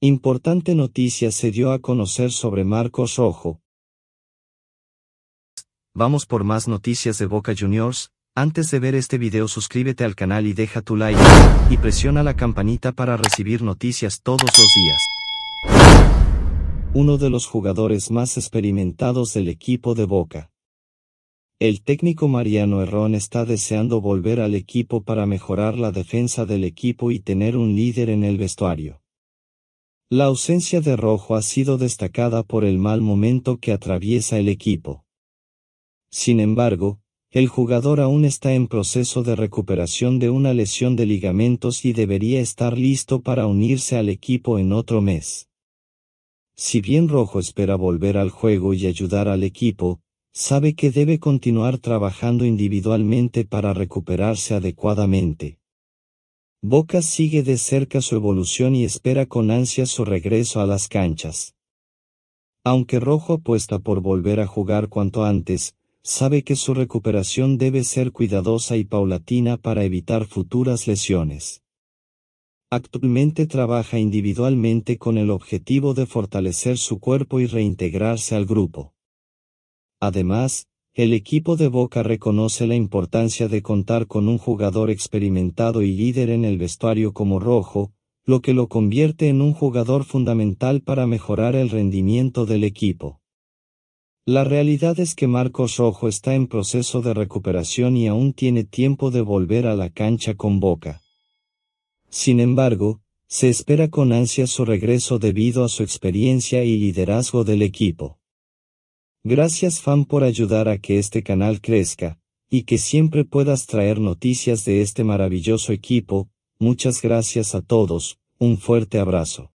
Importante noticia se dio a conocer sobre Marcos Rojo. Vamos por más noticias de Boca Juniors, antes de ver este video suscríbete al canal y deja tu like, y presiona la campanita para recibir noticias todos los días. Uno de los jugadores más experimentados del equipo de Boca. El técnico Mariano Herrón está deseando volver al equipo para mejorar la defensa del equipo y tener un líder en el vestuario. La ausencia de Rojo ha sido destacada por el mal momento que atraviesa el equipo. Sin embargo, el jugador aún está en proceso de recuperación de una lesión de ligamentos y debería estar listo para unirse al equipo en otro mes. Si bien Rojo espera volver al juego y ayudar al equipo, sabe que debe continuar trabajando individualmente para recuperarse adecuadamente. Boca sigue de cerca su evolución y espera con ansia su regreso a las canchas. Aunque Rojo apuesta por volver a jugar cuanto antes, sabe que su recuperación debe ser cuidadosa y paulatina para evitar futuras lesiones. Actualmente trabaja individualmente con el objetivo de fortalecer su cuerpo y reintegrarse al grupo. Además, el equipo de Boca reconoce la importancia de contar con un jugador experimentado y líder en el vestuario como Rojo, lo que lo convierte en un jugador fundamental para mejorar el rendimiento del equipo. La realidad es que Marcos Rojo está en proceso de recuperación y aún tiene tiempo de volver a la cancha con Boca. Sin embargo, se espera con ansia su regreso debido a su experiencia y liderazgo del equipo. Gracias fan por ayudar a que este canal crezca, y que siempre puedas traer noticias de este maravilloso equipo, muchas gracias a todos, un fuerte abrazo.